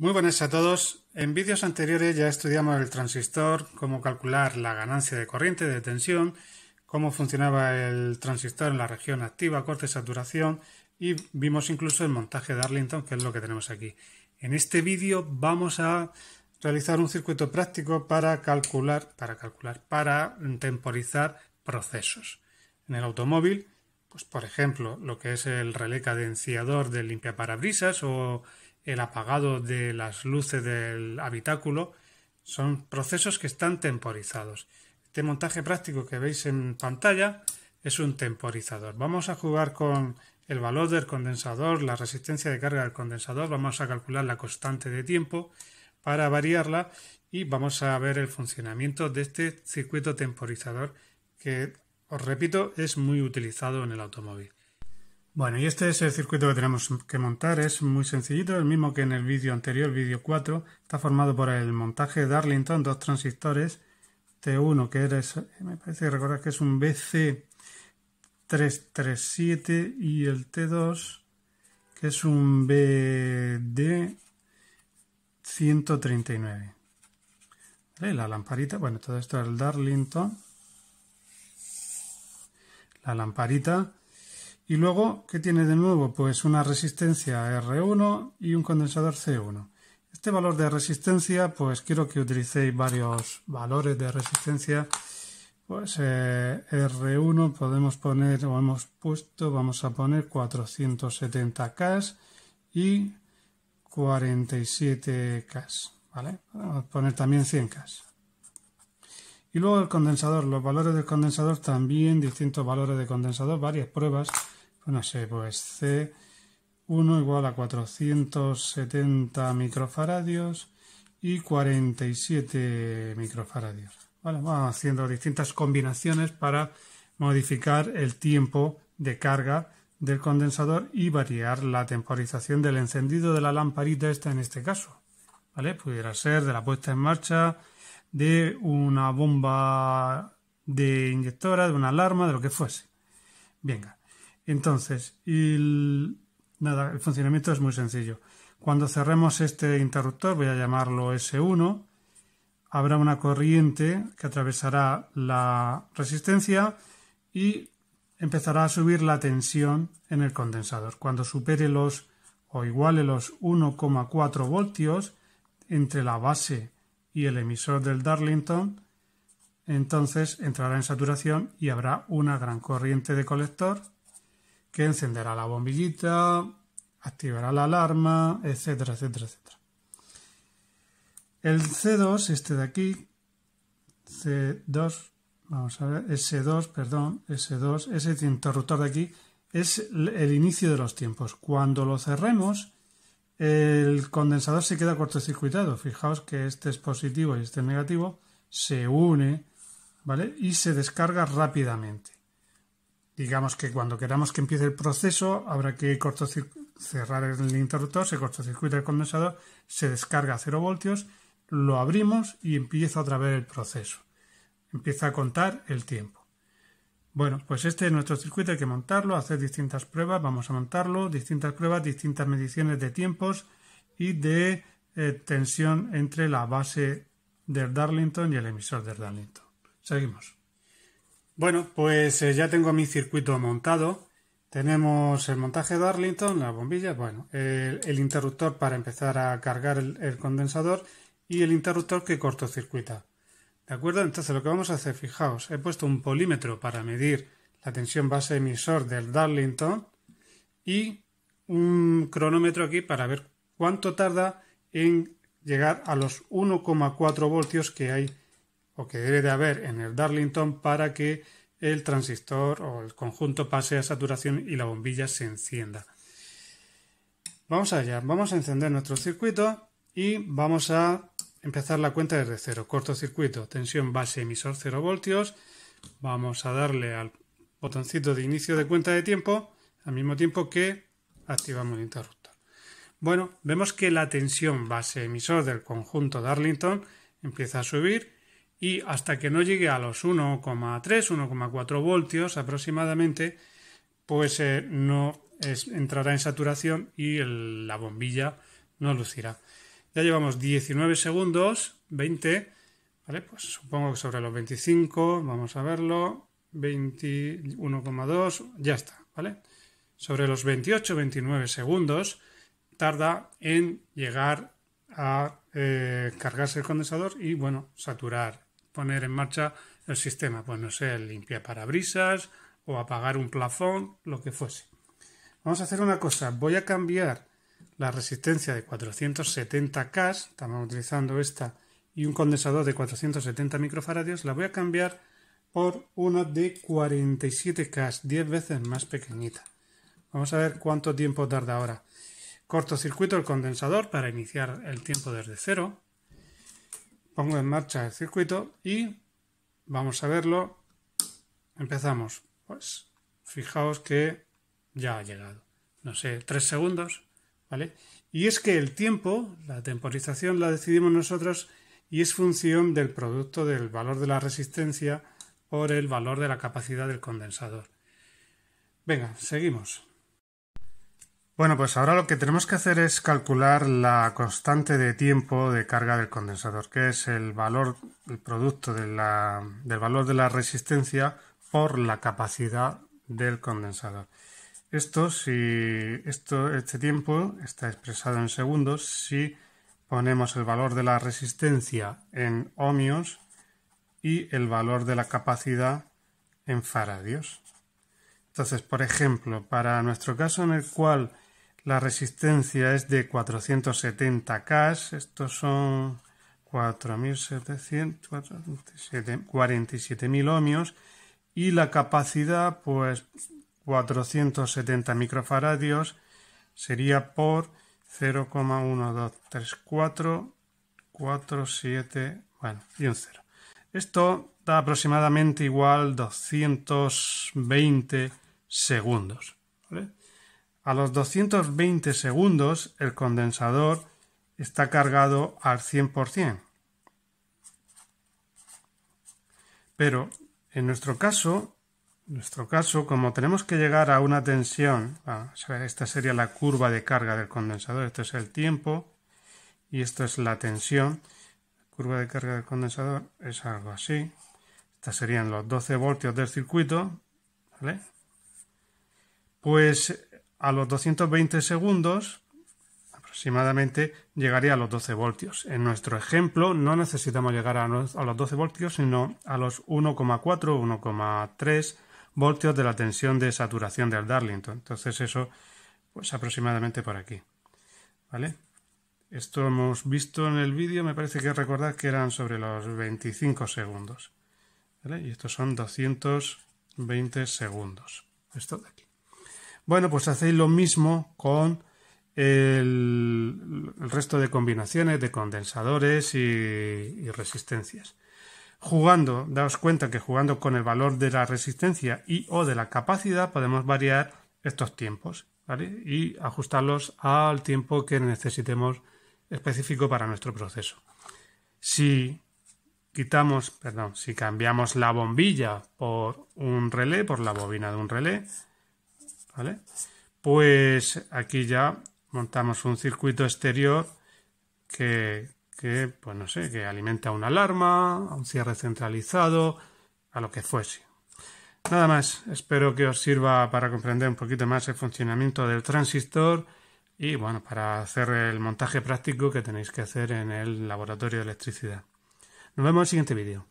Muy buenas a todos. En vídeos anteriores ya estudiamos el transistor, cómo calcular la ganancia de corriente, de tensión, cómo funcionaba el transistor en la región activa, corte, saturación y vimos incluso el montaje de Arlington, que es lo que tenemos aquí. En este vídeo vamos a realizar un circuito práctico para calcular, para calcular, para temporizar procesos. En el automóvil, pues por ejemplo, lo que es el relé cadenciador limpia parabrisas o el apagado de las luces del habitáculo, son procesos que están temporizados. Este montaje práctico que veis en pantalla es un temporizador. Vamos a jugar con el valor del condensador, la resistencia de carga del condensador, vamos a calcular la constante de tiempo para variarla y vamos a ver el funcionamiento de este circuito temporizador que, os repito, es muy utilizado en el automóvil. Bueno, y este es el circuito que tenemos que montar, es muy sencillito, el mismo que en el vídeo anterior, vídeo 4, está formado por el montaje Darlington, dos transistores, T1 que me parece recordar que es un BC337 y el T2 que es un BD139. La lamparita, bueno, todo esto es el Darlington. La lamparita y luego, ¿qué tiene de nuevo? Pues una resistencia R1 y un condensador C1. Este valor de resistencia, pues quiero que utilicéis varios valores de resistencia. Pues eh, R1 podemos poner, o hemos puesto, vamos a poner 470K y 47K, ¿vale? poner también 100K. Y luego el condensador, los valores del condensador también, distintos valores de condensador, varias pruebas pues no sé, pues C1 igual a 470 microfaradios y 47 microfaradios. Vale, vamos haciendo distintas combinaciones para modificar el tiempo de carga del condensador y variar la temporización del encendido de la lamparita esta en este caso. ¿Vale? Pudiera ser de la puesta en marcha de una bomba de inyectora, de una alarma, de lo que fuese. Venga, entonces, el, nada, el funcionamiento es muy sencillo. Cuando cerremos este interruptor, voy a llamarlo S1, habrá una corriente que atravesará la resistencia y empezará a subir la tensión en el condensador. Cuando supere los o iguale los 1,4 voltios entre la base y el emisor del Darlington, entonces entrará en saturación y habrá una gran corriente de colector que encenderá la bombillita, activará la alarma, etcétera, etcétera, etcétera. El C2, este de aquí, C2, vamos a ver, S2, perdón, S2, ese interruptor de aquí, es el inicio de los tiempos. Cuando lo cerremos, el condensador se queda cortocircuitado. Fijaos que este es positivo y este es negativo, se une, ¿vale? Y se descarga rápidamente digamos que cuando queramos que empiece el proceso, habrá que cerrar el interruptor, se cortocircuita el condensador, se descarga a 0 voltios, lo abrimos y empieza otra vez el proceso. Empieza a contar el tiempo. Bueno, pues este es nuestro circuito, hay que montarlo, hacer distintas pruebas, vamos a montarlo, distintas pruebas, distintas mediciones de tiempos y de eh, tensión entre la base del Darlington y el emisor del Darlington. Seguimos. Bueno, pues eh, ya tengo mi circuito montado. Tenemos el montaje de la bombilla, bueno, el, interruptor para empezar a cargar el, el, condensador y el interruptor que cortocircuita. ¿De acuerdo? Entonces lo que vamos a hacer, fijaos, he puesto un polímetro para medir la tensión base emisor del Darlington y un cronómetro aquí para ver cuánto tarda en llegar a los 1,4 voltios que hay o que debe de haber en el Darlington para que el transistor o el conjunto pase a saturación y la bombilla se encienda. Vamos allá, vamos a encender nuestro circuito y vamos a empezar la cuenta desde cero. Cortocircuito, tensión base emisor 0 voltios. Vamos a darle al botoncito de inicio de cuenta de tiempo al mismo tiempo que activamos el interruptor. Bueno, vemos que la tensión base emisor del conjunto Darlington empieza a subir y hasta que no llegue a los 1,3, 1,4 voltios aproximadamente, pues eh, no entrará en saturación y la bombilla no lucirá. Ya llevamos 19 segundos, 20, ¿vale? Pues supongo que sobre los 25, vamos a verlo, 21,2, ya está, ¿vale? Sobre los 28, 29 segundos tarda en llegar a eh, cargarse el condensador y, bueno, saturar poner en marcha el sistema, pues no sé, limpia parabrisas o apagar un plafón, lo que fuese. Vamos a hacer una cosa, voy a cambiar la resistencia de 470K, estamos utilizando esta, y un condensador de 470 microfaradios, la voy a cambiar por una de 47K, 10 veces más pequeñita. Vamos a ver cuánto tiempo tarda ahora. Corto circuito el condensador para iniciar el tiempo desde cero. Pongo en marcha el circuito y vamos a verlo. Empezamos. Pues fijaos que ya ha llegado. No sé, tres segundos, ¿vale? Y es que el tiempo, la temporización la decidimos nosotros y es función del producto del valor de la resistencia por el valor de la capacidad del condensador. Venga, seguimos. Bueno, pues ahora lo que tenemos que hacer es calcular la constante de tiempo de carga del condensador, que es el valor, el producto del valor de la resistencia por la capacidad del condensador. Esto, si esto, este tiempo está expresado en segundos, si ponemos el valor de la resistencia en ohmios y el valor de la capacidad en faradios. Entonces, por ejemplo, para nuestro caso en el cual la resistencia es de 470K. Estos son 47.000 ohmios. Y la capacidad, pues 470 microfaradios sería por 0,1234, bueno, y un 0. Esto da aproximadamente igual 220 segundos. ¿vale? A los 220 segundos el condensador está cargado al 100%. Pero en nuestro caso, nuestro caso, como tenemos que llegar a una tensión, esta sería la curva de carga del condensador, esto es el tiempo y esto es la tensión. La curva de carga del condensador es algo así. Estas serían los 12 voltios del circuito, Pues a los 220 segundos aproximadamente llegaría a los 12 voltios. En nuestro ejemplo no necesitamos llegar a los, 12 voltios, sino a los 1,4, 1,3 voltios de la tensión de saturación del Darlington. Entonces eso, pues aproximadamente por aquí. ¿Vale? Esto hemos visto en el vídeo, me parece que recordar que eran sobre los 25 segundos. Y estos son 220 segundos. Esto de aquí. Bueno, pues hacéis lo mismo con el, resto de combinaciones de condensadores y, resistencias. Jugando, daos cuenta que jugando con el valor de la resistencia y o de la capacidad podemos variar estos tiempos y ajustarlos al tiempo que necesitemos específico para nuestro proceso. Si quitamos, perdón, si cambiamos la bombilla por un relé, por la bobina de un relé, ¿vale? Pues aquí ya montamos un circuito exterior que, pues no sé, que alimenta una alarma, a un cierre centralizado, a lo que fuese. Nada más, espero que os sirva para comprender un poquito más el funcionamiento del transistor y bueno, para hacer el montaje práctico que tenéis que hacer en el laboratorio de electricidad. Nos vemos en el siguiente vídeo.